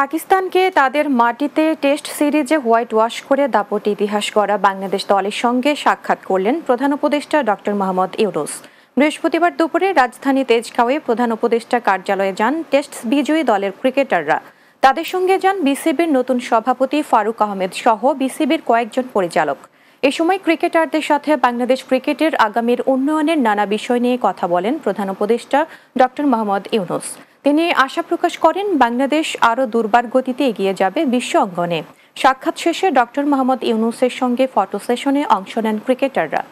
পাকিস্তানকে তাদের মাটিতে টেস্ট সিরিজে হোয়াইট ওয়াশ করে দাপট ইতিহাস করা বাংলাদেশ দলের সঙ্গে সাক্ষাৎ করলেন প্রধান উপদেষ্টা ডক্টর মোহাম্মদ ইউরোস বৃহস্পতিবার দুপুরে রাজধানী তেজগাঁওয়ে প্রধান উপদেষ্টা কার্যালয়ে যান টেস্ট বিজয়ী দলের ক্রিকেটাররা তাদের সঙ্গে যান বিসিবির নতুন সভাপতি ফারুক আহমেদ সহ বিসিবির কয়েকজন পরিচালক এ সময় ক্রিকেটারদের সাথে বাংলাদেশ ক্রিকেটের আগামীর উন্নয়নের নানা বিষয় নিয়ে কথা বলেন প্রধান উপদেষ্টা ডক্টর মোহাম্মদ ইউনুস তিনি আশা প্রকাশ করেন বাংলাদেশ আরও দুর্বার গতিতে এগিয়ে যাবে বিশ্ব অঙ্গনে সাক্ষাৎ শেষে ডক্টর মোহাম্মদ ইউনুসের সঙ্গে ফটো সেশনে অংশ নেন ক্রিকেটাররা